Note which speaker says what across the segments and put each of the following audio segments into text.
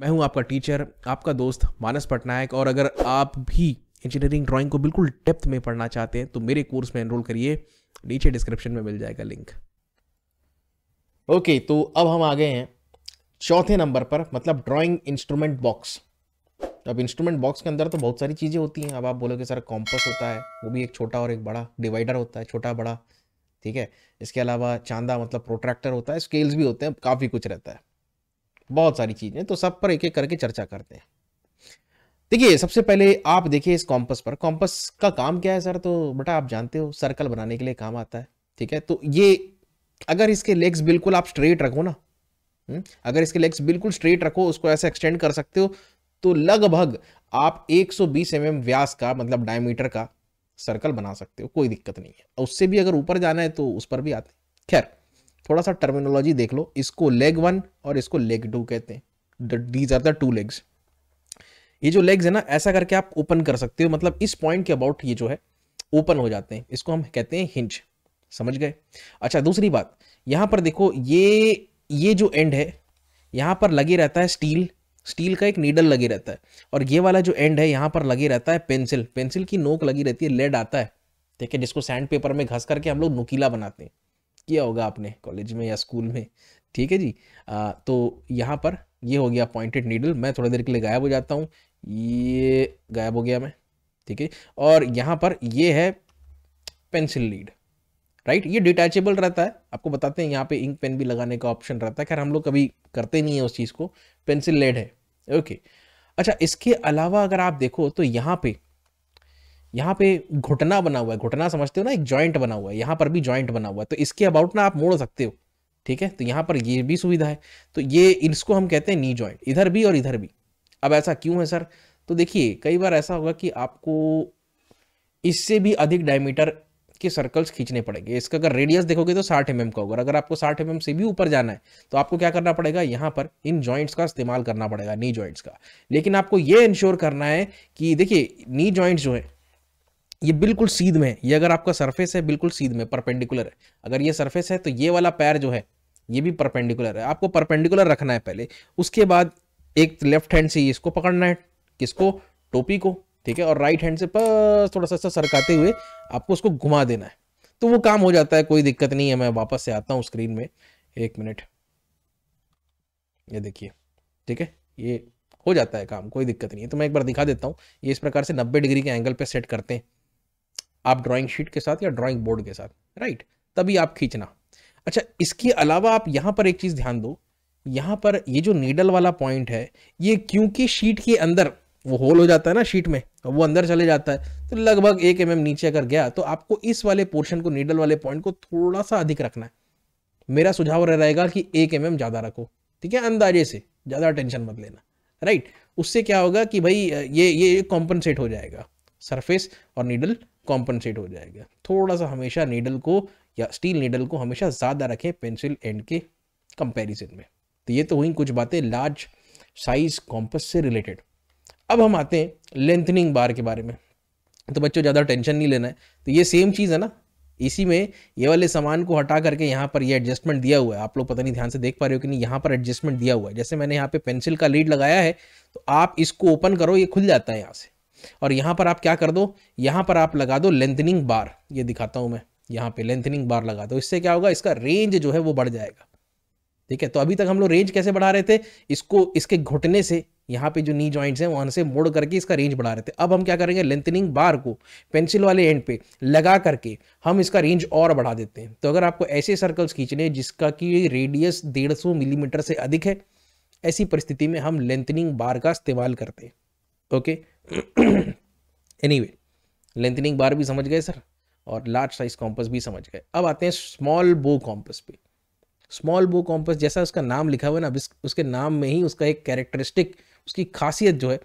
Speaker 1: मैं हूं आपका टीचर आपका दोस्त मानस पटनायक और अगर आप भी इंजीनियरिंग ड्राइंग को बिल्कुल डेप्थ में पढ़ना चाहते हैं तो मेरे कोर्स में एनरोल करिए नीचे डिस्क्रिप्शन में मिल जाएगा लिंक ओके तो अब हम आ गए हैं चौथे नंबर पर मतलब ड्राइंग इंस्ट्रूमेंट बॉक्स अब इंस्ट्रूमेंट बॉक्स के अंदर तो बहुत सारी चीज़ें होती हैं अब आप बोलोगे सर कॉम्पस होता है वो भी एक छोटा और एक बड़ा डिवाइडर होता है छोटा बड़ा ठीक है इसके अलावा चांदा मतलब प्रोट्रैक्टर होता है स्केल्स भी होते हैं काफ़ी कुछ रहता है बहुत सारी चीजें तो सब पर एक एक करके चर्चा करते हैं देखिए सबसे पहले आप देखिए इस कॉम्पस पर कॉम्पस का काम क्या है सर तो बेटा आप जानते हो सर्कल बनाने के लिए काम आता है ठीक है तो ये अगर इसके लेग्स बिल्कुल आप स्ट्रेट रखो ना हम्म, अगर इसके लेग्स बिल्कुल स्ट्रेट रखो उसको ऐसे एक्सटेंड कर सकते हो तो लगभग आप 120 सौ mm व्यास का मतलब डायमीटर का सर्कल बना सकते हो कोई दिक्कत नहीं है उससे भी अगर ऊपर जाना है तो उस पर भी आते खैर थोड़ा सा टर्मिनोलॉजी देख लो इसको लेग वन और इसको लेग टू कहते हैं these are the two legs ये जो लेग्स है ना ऐसा करके आप ओपन कर सकते हो मतलब इस पॉइंट के अबाउट ये जो है ओपन हो जाते हैं इसको हम कहते हैं हिंज समझ गए अच्छा दूसरी बात यहाँ पर देखो ये ये जो एंड है यहाँ पर लगे रहता है स्टील स्टील का एक नीडल लगे रहता है और ये वाला जो एंड है यहाँ पर लगे रहता है पेंसिल पेंसिल की नोक लगी रहती है लेड आता है ठीक है जिसको सैंड पेपर में घस करके हम लोग नुकीला बनाते हैं किया होगा आपने कॉलेज में या स्कूल में ठीक है जी आ, तो यहाँ पर ये हो गया पॉइंटेड नीडल मैं थोड़ी देर के लिए गायब हो जाता हूँ ये गायब हो गया मैं ठीक है और यहाँ पर ये है पेंसिल लीड राइट ये डिटैचेबल रहता है आपको बताते हैं यहाँ पे इंक पेन भी लगाने का ऑप्शन रहता है खैर हम लोग कभी करते नहीं है उस चीज़ को पेंसिल लेड है ओके अच्छा इसके अलावा अगर आप देखो तो यहाँ पे यहाँ पे घुटना बना हुआ है घुटना समझते हो ना एक जॉइंट बना हुआ है यहाँ पर भी जॉइंट बना हुआ है तो इसके अबाउट ना आप मोड़ सकते हो ठीक है तो यहाँ पर ये भी सुविधा है तो ये इसको हम कहते हैं नी जॉइंट इधर भी और इधर भी अब ऐसा क्यों है सर तो देखिए कई बार ऐसा होगा कि आपको इससे भी अधिक डायमीटर के सर्कल्स खींचने पड़ेंगे इसका अगर रेडियस देखोगे तो 60 एम mm का होगा अगर आपको 60 एम mm से भी ऊपर जाना है तो आपको क्या करना पड़ेगा यहाँ पर इन जॉइंट्स का इस्तेमाल करना पड़ेगा नी जॉइंट्स का लेकिन आपको ये इंश्योर करना है कि देखिए नी जॉइंट्स जो है ये बिल्कुल सीध में है ये अगर आपका सरफेस है बिल्कुल सीध में परपेंडिकुलर है अगर ये सरफेस है तो ये वाला पैर जो है ये भी परपेंडिकुलर है आपको परपेंडिकुलर रखना है पहले उसके बाद एक लेफ्ट हैंड से इसको पकड़ना है किसको टोपी को ठीक है और राइट हैंड से बस थोड़ा सा सरकाते हुए आपको उसको घुमा देना है तो वो काम हो जाता है कोई दिक्कत नहीं है मैं वापस से आता हूँ स्क्रीन में एक मिनट ये देखिए ठीक है ये हो जाता है काम कोई दिक्कत नहीं है तो मैं एक बार दिखा देता हूँ ये इस प्रकार से 90 डिग्री के एंगल पे सेट करते हैं आप ड्राइंग शीट के साथ या ड्राइंग बोर्ड के साथ राइट तभी आप खींचना अच्छा इसके अलावा आप यहाँ पर एक चीज़ ध्यान दो यहाँ पर ये जो नीडल वाला पॉइंट है ये क्योंकि शीट के अंदर वो होल हो जाता है ना शीट में वो अंदर चले जाता है तो लगभग एक एम mm नीचे अगर गया तो आपको इस वाले पोर्शन को नीडल वाले पॉइंट को थोड़ा सा अधिक रखना है मेरा सुझाव रह रहेगा कि एक एम mm ज़्यादा रखो ठीक है अंदाजे से ज़्यादा टेंशन मत लेना राइट उससे क्या होगा कि भाई ये ये कॉम्पनसेट हो जाएगा सरफेस और नीडल कॉम्पनसेट हो जाएगा थोड़ा सा हमेशा नीडल को या स्टील नीडल को हमेशा ज़्यादा रखें पेंसिल एंड के कंपेरिजन में तो ये तो हुई कुछ बातें लार्ज साइज कॉम्पस से रिलेटेड अब हम आते हैं लेंथनिंग बार के बारे में तो बच्चों ज़्यादा टेंशन नहीं लेना है तो ये सेम चीज़ है ना इसी में ये वाले सामान को हटा करके यहाँ पर ये एडजस्टमेंट दिया हुआ है आप लोग पता नहीं ध्यान से देख पा रहे हो कि नहीं यहाँ पर एडजस्टमेंट दिया हुआ है जैसे मैंने यहाँ पे पेंसिल का लीड लगाया है तो आप इसको ओपन करो ये खुल जाता है यहाँ से और यहाँ पर आप क्या कर दो यहाँ पर आप लगा दो लेंथनिंग बार ये दिखाता हूँ मैं यहाँ पे लेंथनिंग बार लगा दो इससे क्या होगा इसका रेंज जो है वो बढ़ जाएगा ठीक है तो अभी तक हम लोग रेंज कैसे बढ़ा रहे थे इसको इसके घुटने से यहाँ पे जो नी जॉइंट्स हैं वहाँ से मोड़ करके इसका रेंज बढ़ा रहे थे अब हम क्या करेंगे लेंथनिंग बार को पेंसिल वाले एंड पे लगा करके हम इसका रेंज और बढ़ा देते हैं तो अगर आपको ऐसे सर्कल्स खींचने जिसका कि रेडियस डेढ़ मिलीमीटर से अधिक है ऐसी परिस्थिति में हम लेंथनिंग बार का इस्तेमाल करते हैं ओके एनीवे लेंथनिंग बार भी समझ गए सर और लार्ज साइज कॉम्पस भी समझ गए अब आते हैं स्मॉल बो कॉम्पस पे स्मॉल बो कॉम्पस जैसा उसका नाम लिखा हुआ है ना उसके नाम में ही उसका एक कैरेक्टरिस्टिक उसकी खासियत जो है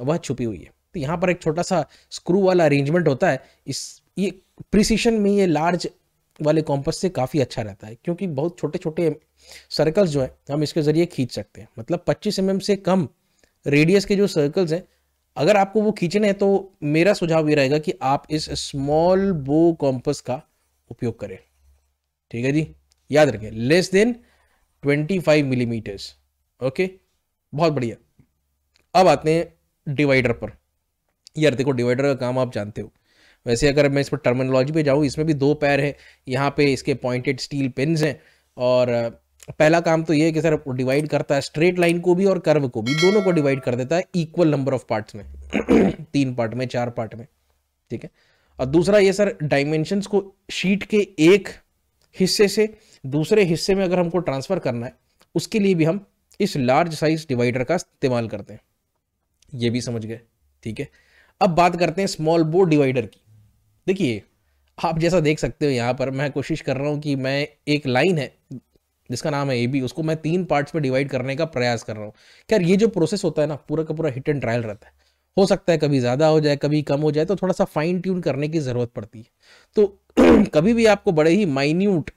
Speaker 1: वह छुपी हुई है तो यहाँ पर एक छोटा सा स्क्रू वाला अरेंजमेंट होता है इस ये प्रिसिशन में ये लार्ज वाले कॉम्पस से काफ़ी अच्छा रहता है क्योंकि बहुत छोटे छोटे सर्कल्स जो है हम इसके ज़रिए खींच सकते हैं मतलब 25 एम mm से कम रेडियस के जो सर्कल्स हैं अगर आपको वो खींचने हैं तो मेरा सुझाव ये रहेगा कि आप इस स्मॉल बो कॉम्पस का उपयोग करें ठीक है जी याद रखें लेस देन 25 मिलीमीटर्स ओके बहुत बढ़िया अब आते हैं डिवाइडर पर यार देखो डिवाइडर का काम आप जानते हो वैसे अगर मैं इस पर टर्मिनोलॉजी पे जाऊँ इसमें भी दो पैर है यहाँ पे इसके पॉइंटेड स्टील पिन हैं और पहला काम तो ये है कि सर डिवाइड करता है स्ट्रेट लाइन को भी और कर्व को भी दोनों को डिवाइड कर देता है इक्वल नंबर ऑफ पार्ट्स में तीन पार्ट में चार पार्ट में ठीक है और दूसरा ये सर डायमेंशन को शीट के एक हिस्से से दूसरे हिस्से में अगर हमको ट्रांसफर करना है उसके लिए भी हम इस लार्ज साइज डिवाइडर का इस्तेमाल करते हैं ये भी समझ गए ठीक है अब बात करते हैं स्मॉल बोर्ड डिवाइडर की देखिए आप जैसा देख सकते हो यहाँ पर मैं कोशिश कर रहा हूँ कि मैं एक लाइन है जिसका नाम है ए बी उसको मैं तीन पार्ट्स में डिवाइड करने का प्रयास कर रहा हूँ खैर ये जो प्रोसेस होता है ना पूरा का पूरा हिट एंड ट्रायल रहता है हो सकता है कभी ज़्यादा हो जाए कभी कम हो जाए तो थोड़ा सा फाइन ट्यून करने की ज़रूरत पड़ती है तो कभी भी आपको बड़े ही माइन्यूट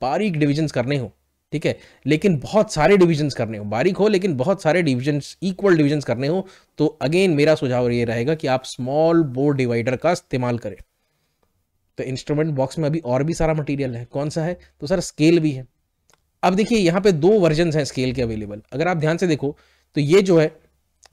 Speaker 1: बारीक डिविजन्स करने हो ठीक है लेकिन बहुत सारे डिविजन्स करने हो बारीक हो लेकिन बहुत सारे डिविजन्स इक्वल डिविजन्स करने हो तो अगेन मेरा सुझाव ये रहेगा कि आप स्मॉल बोर्ड डिवाइडर का इस्तेमाल करें तो इंस्ट्रूमेंट बॉक्स में अभी और भी सारा मटेरियल है कौन सा है तो सर स्केल भी है अब देखिए यहाँ पे दो वर्जन हैं स्केल के अवेलेबल अगर आप ध्यान से देखो तो ये जो है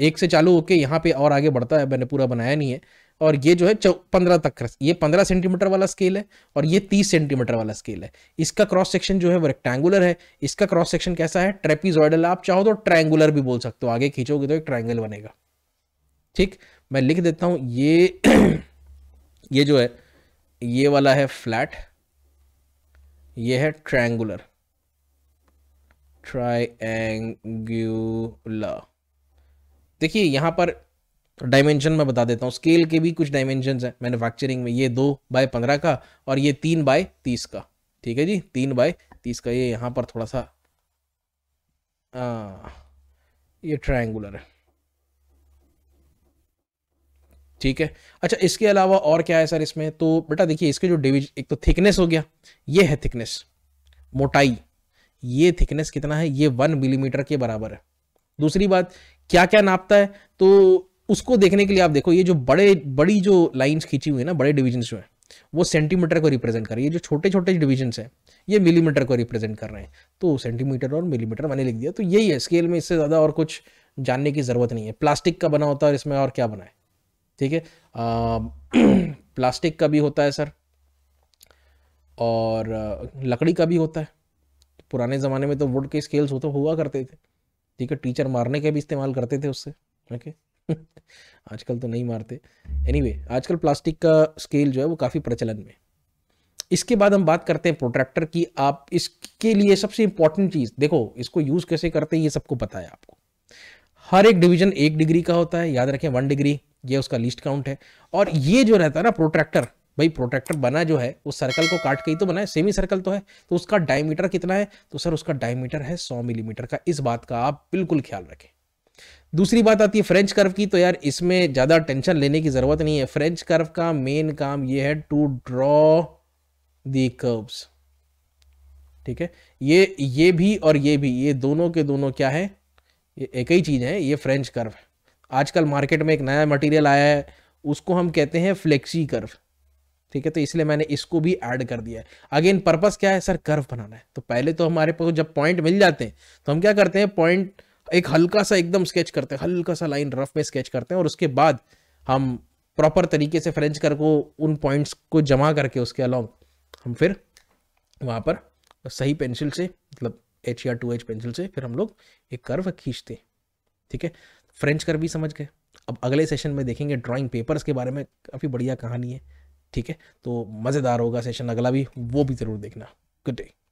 Speaker 1: एक से चालू होके यहाँ पे और आगे बढ़ता है मैंने पूरा बनाया नहीं है और ये जो है पंद्रह तक ये पंद्रह सेंटीमीटर वाला स्केल है और ये तीस सेंटीमीटर वाला स्केल है इसका क्रॉस सेक्शन जो है वो रेक्टेंगुलर है इसका क्रॉस सेक्शन कैसा है ट्रेपीजॉइडल आप चाहो तो ट्राइंगुलर भी बोल सकते हो आगे खींचोगे तो एक ट्राइंगल बनेगा ठीक मैं लिख देता हूँ ये ये जो है ये वाला है फ्लैट ये है ट्रायंगुलर ट्राइंगुलर देखिए यहाँ पर डायमेंशन मैं बता देता हूँ स्केल के भी कुछ डायमेंशन हैं मैन्युफैक्चरिंग में ये दो बाय पंद्रह का और ये तीन बाय तीस का ठीक है जी तीन बाय तीस का ये यहाँ पर थोड़ा सा आ, ये ट्रायंगुलर है ठीक है अच्छा इसके अलावा और क्या है सर इसमें तो बेटा देखिए इसके जो डिविज एक तो थिकनेस हो गया ये है थिकनेस मोटाई ये थिकनेस कितना है ये वन मिलीमीटर के बराबर है दूसरी बात क्या क्या नापता है तो उसको देखने के लिए आप देखो ये जो बड़े बड़ी जो लाइंस खींची हुई है ना बड़े डिविजन्स जो हैं वो सेंटीमीटर को रिप्रेजेंट कर रही है जो छोटे छोटे डिविजन्स हैं ये मिलीमीटर को रिप्रेजेंट कर रहे हैं तो सेंटीमीटर और मिलीमीटर मैंने लिख दिया तो यही है स्केल में इससे ज़्यादा और कुछ जानने की ज़रूरत नहीं है प्लास्टिक का बना होता है और इसमें और क्या बना है ठीक है प्लास्टिक का भी होता है सर और लकड़ी का भी होता है पुराने ज़माने में तो वुड के स्केल्स होते तो हुआ करते थे ठीक है टीचर मारने के भी इस्तेमाल करते थे उससे ओके आजकल तो नहीं मारते एनीवे anyway, आजकल प्लास्टिक का स्केल जो है वो काफ़ी प्रचलन में इसके बाद हम बात करते हैं प्रोट्रैक्टर की आप इसके लिए सबसे इंपॉर्टेंट चीज़ देखो इसको यूज़ कैसे करते हैं ये सबको पता है आपको हर एक डिवीजन एक डिग्री का होता है याद रखें वन डिग्री ये उसका लिस्ट काउंट है और ये जो रहता है ना प्रोट्रैक्टर भाई प्रोटेक्टर बना जो है उस सर्कल को काट के ही तो बना है सेमी सर्कल तो है तो उसका डायमीटर कितना है तो सर उसका डायमीटर है सौ मिलीमीटर का इस बात का आप बिल्कुल ख्याल रखें दूसरी बात आती है फ्रेंच कर्व की तो यार इसमें ज़्यादा टेंशन लेने की ज़रूरत नहीं है फ्रेंच कर्व का मेन काम ये है टू ड्रॉ दी कर्व्स ठीक है ये ये भी और ये भी ये दोनों के दोनों क्या है ये एक ही चीज़ है ये फ्रेंच कर्व आजकल मार्केट में एक नया मटेरियल आया है उसको हम कहते हैं फ्लेक्सी कर्व ठीक है तो इसलिए मैंने इसको भी ऐड कर दिया है अगेन पर्पज़ क्या है सर कर्व बनाना है तो पहले तो हमारे पास जब पॉइंट मिल जाते हैं तो हम क्या करते हैं पॉइंट एक हल्का सा एकदम स्केच करते हैं हल्का सा लाइन रफ में स्केच करते हैं और उसके बाद हम प्रॉपर तरीके से फ्रेंच कर को उन पॉइंट्स को जमा करके उसके अलॉन्ग हम फिर वहाँ पर सही पेंसिल से मतलब एच या टू एच पेंसिल से फिर हम लोग एक कर्व खींचते ठीक है फ्रेंच कर्व भी समझ गए अब अगले सेशन में देखेंगे ड्राइंग पेपर्स के बारे में काफ़ी बढ़िया कहानी है ठीक है तो मज़ेदार होगा सेशन अगला भी वो भी ज़रूर देखना गुड डे